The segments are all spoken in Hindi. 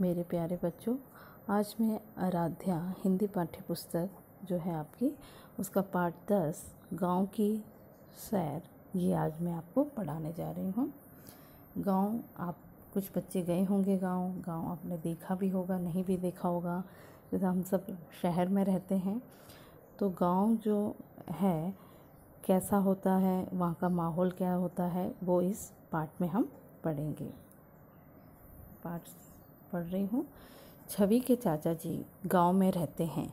मेरे प्यारे बच्चों आज मैं आराध्या हिंदी पाठ्य पुस्तक जो है आपकी उसका पार्ट दस गांव की सैर ये आज मैं आपको पढ़ाने जा रही हूँ गांव आप कुछ बच्चे गए होंगे गांव गांव आपने देखा भी होगा नहीं भी देखा होगा जैसे हम सब शहर में रहते हैं तो गांव जो है कैसा होता है वहाँ का माहौल क्या होता है वो इस पार्ट में हम पढ़ेंगे पार्ट पढ़ रही हूँ छवि के चाचा जी गांव में रहते हैं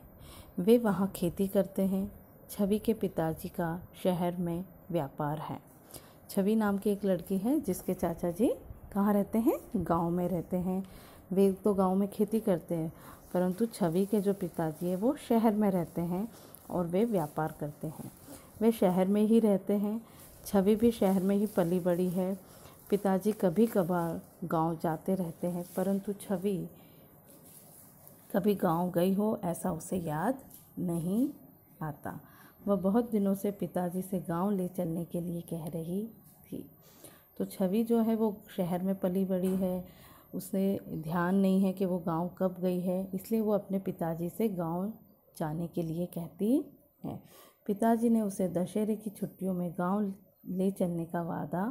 वे वहाँ खेती करते हैं छवि के पिताजी का शहर में व्यापार है छवि नाम की एक लड़की है जिसके चाचा जी कहाँ रहते हैं गांव में रहते हैं वे तो गांव में खेती करते हैं परंतु छवि के जो पिताजी है वो शहर में रहते हैं और वे व्यापार करते हैं वे शहर में ही रहते हैं छवि भी शहर में ही पली बड़ी है पिताजी कभी कभार गांव जाते रहते हैं परंतु छवि कभी गांव गई हो ऐसा उसे याद नहीं आता वह बहुत दिनों से पिताजी से गांव ले चलने के लिए कह रही थी तो छवि जो है वो शहर में पली बड़ी है उसे ध्यान नहीं है कि वो गांव कब गई है इसलिए वो अपने पिताजी से गांव जाने के लिए कहती है पिताजी ने उसे दशहरे की छुट्टियों में गांव ले चलने का वादा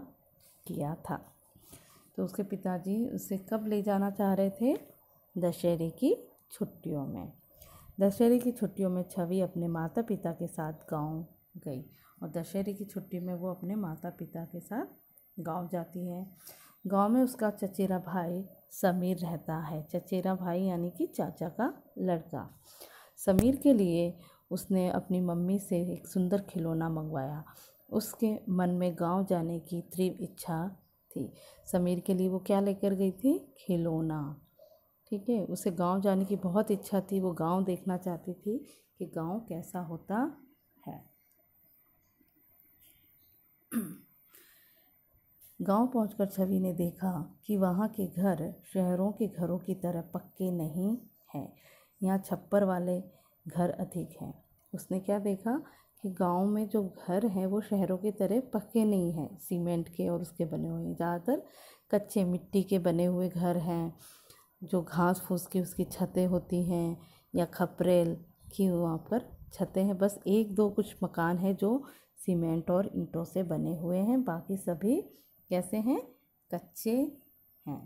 किया था तो उसके पिताजी उसे कब ले जाना चाह रहे थे दशहरे की छुट्टियों में दशहरे की छुट्टियों में छवि अपने माता पिता के साथ गांव गई और दशहरे की छुट्टी में वो अपने माता पिता के साथ गांव जाती है गांव में उसका चचेरा भाई समीर रहता है चचेरा भाई यानी कि चाचा का लड़का समीर के लिए उसने अपनी मम्मी से एक सुंदर खिलौना मंगवाया उसके मन में गांव जाने की तीव्र इच्छा थी समीर के लिए वो क्या लेकर गई थी खिलौना ठीक है उसे गांव जाने की बहुत इच्छा थी वो गांव देखना चाहती थी कि गांव कैसा होता है गांव पहुंचकर छवि ने देखा कि वहाँ के घर शहरों के घरों की तरह पक्के नहीं हैं यहाँ छप्पर वाले घर अधिक हैं उसने क्या देखा कि गांव में जो घर हैं वो शहरों की तरह पक्के नहीं हैं सीमेंट के और उसके बने हुए हैं ज़्यादातर कच्चे मिट्टी के बने हुए घर हैं जो घास फूस की उसकी छतें होती हैं या खपरेल की वहाँ पर छतें हैं बस एक दो कुछ मकान हैं जो सीमेंट और ईंटों से बने हुए हैं बाकी सभी कैसे हैं कच्चे हैं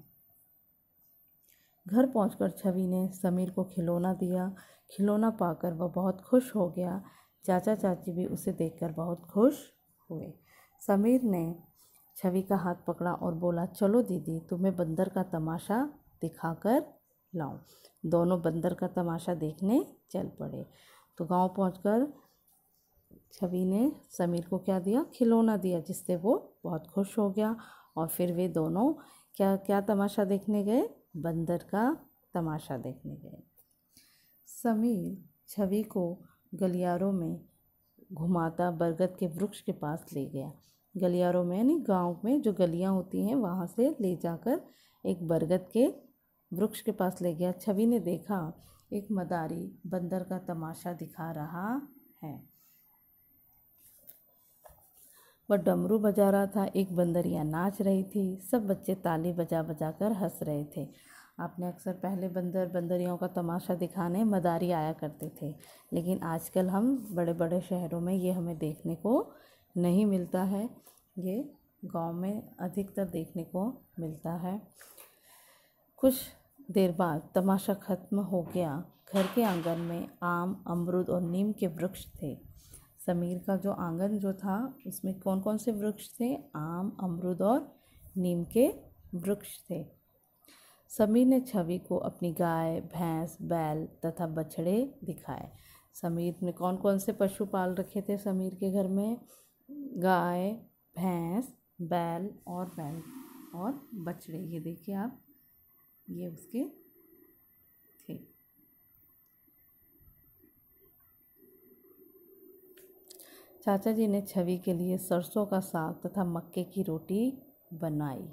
घर पहुंचकर छवि ने समीर को खिलौना दिया खिलौना पाकर वह बहुत खुश हो गया चाचा चाची भी उसे देखकर बहुत खुश हुए समीर ने छवि का हाथ पकड़ा और बोला चलो दीदी तुम्हें बंदर का तमाशा दिखा कर लाऊं दोनों बंदर का तमाशा देखने चल पड़े तो गांव पहुंचकर छवि ने समीर को क्या दिया खिलौना दिया जिससे वो बहुत खुश हो गया और फिर वे दोनों क्या क्या तमाशा देखने गए बंदर का तमाशा देखने गए समीर छवि को गलियारों में घुमाता बरगद के वृक्ष के पास ले गया गलियारों में यानी गांव में जो गलियां होती हैं वहाँ से ले जाकर एक बरगद के वृक्ष के पास ले गया छवि ने देखा एक मदारी बंदर का तमाशा दिखा रहा है वह डमरू बजा रहा था एक बंदरिया नाच रही थी सब बच्चे ताली बजा बजा कर हंस रहे थे आपने अक्सर पहले बंदर बंदरियों का तमाशा दिखाने मदारी आया करते थे लेकिन आजकल हम बड़े बड़े शहरों में ये हमें देखने को नहीं मिलता है ये गांव में अधिकतर देखने को मिलता है कुछ देर बाद तमाशा ख़त्म हो गया घर के आंगन में आम अमरूद और नीम के वृक्ष थे समीर का जो आंगन जो था उसमें कौन कौन से वृक्ष थे आम अमरूद और नीम के वृक्ष थे समीर ने छवि को अपनी गाय भैंस बैल तथा बछड़े दिखाए समीर ने कौन कौन से पशु पाल रखे थे समीर के घर में गाय भैंस बैल और बैल और बछड़े ये देखिए आप ये उसके थे चाचा जी ने छवि के लिए सरसों का साग तथा मक्के की रोटी बनाई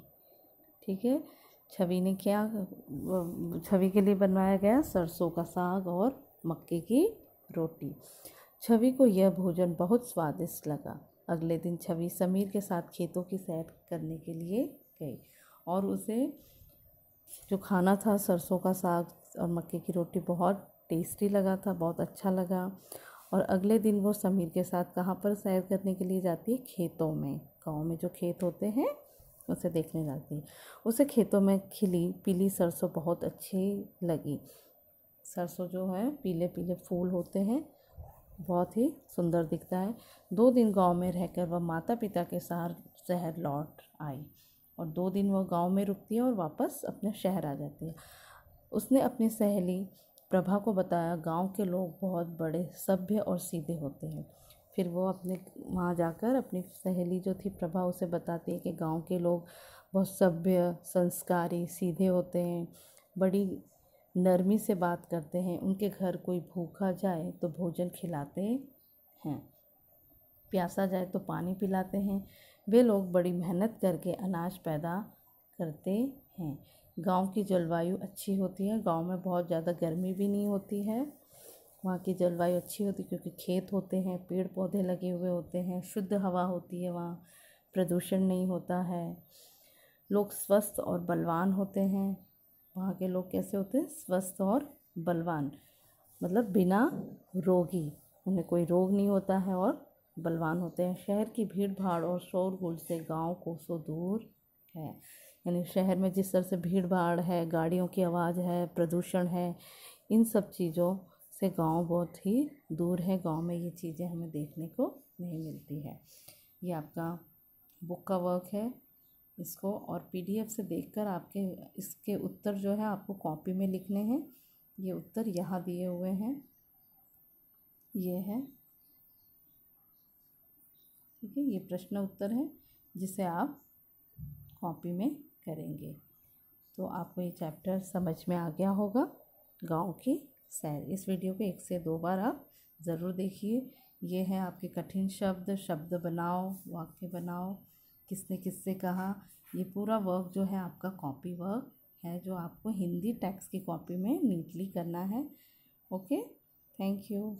ठीक है छवि ने क्या छवि के लिए बनवाया गया सरसों का साग और मक्के की रोटी छवि को यह भोजन बहुत स्वादिष्ट लगा अगले दिन छवि समीर के साथ खेतों की सैर करने के लिए गई और उसे जो खाना था सरसों का साग और मक्के की रोटी बहुत टेस्टी लगा था बहुत अच्छा लगा और अगले दिन वो समीर के साथ कहाँ पर सैर करने के लिए जाती है खेतों में गांव में जो खेत होते हैं उसे देखने लगती उसे खेतों में खिली पीली सरसों बहुत अच्छी लगी सरसों जो है पीले पीले फूल होते हैं बहुत ही सुंदर दिखता है दो दिन गांव में रहकर वह माता पिता के साथ शहर लौट आई और दो दिन वह गांव में रुकती है और वापस अपने शहर आ जाती है उसने अपनी सहेली प्रभा को बताया गांव के लोग बहुत बड़े सभ्य और सीधे होते हैं फिर वो अपने वहाँ जाकर अपनी सहेली जो थी प्रभा उसे बताती है कि गाँव के लोग बहुत सभ्य संस्कारी सीधे होते हैं बड़ी नरमी से बात करते हैं उनके घर कोई भूखा जाए तो भोजन खिलाते हैं प्यासा जाए तो पानी पिलाते हैं वे लोग बड़ी मेहनत करके अनाज पैदा करते हैं गांव की जलवायु अच्छी होती है गांव में बहुत ज़्यादा गर्मी भी नहीं होती है वहाँ की जलवायु अच्छी होती है क्योंकि खेत होते हैं पेड़ पौधे लगे हुए होते हैं शुद्ध हवा होती है वहाँ प्रदूषण नहीं होता है लोग स्वस्थ और बलवान होते हैं वहाँ के लोग कैसे होते हैं स्वस्थ और बलवान मतलब बिना रोगी उन्हें कोई रोग नहीं होता है और बलवान होते हैं शहर की भीड़ भाड़ और शोरगुल से गांव सो दूर है यानी शहर में जिस तरह से भीड़ भाड़ है गाड़ियों की आवाज़ है प्रदूषण है इन सब चीज़ों से गांव बहुत ही दूर है गांव में ये चीज़ें हमें देखने को नहीं मिलती है ये आपका बुक का वर्क है इसको और पीडीएफ से देखकर आपके इसके उत्तर जो है आपको कॉपी में लिखने हैं ये उत्तर यहाँ दिए हुए हैं ये है ठीक है ये प्रश्न उत्तर है जिसे आप कॉपी में करेंगे तो आपको ये चैप्टर समझ में आ गया होगा गांव की सैर इस वीडियो को एक से दो बार आप ज़रूर देखिए ये हैं आपके कठिन शब्द शब्द बनाओ वाक्य बनाओ किसने किससे कहा ये पूरा वर्क जो है आपका कॉपी वर्क है जो आपको हिंदी टैक्स की कॉपी में नीटली करना है ओके थैंक यू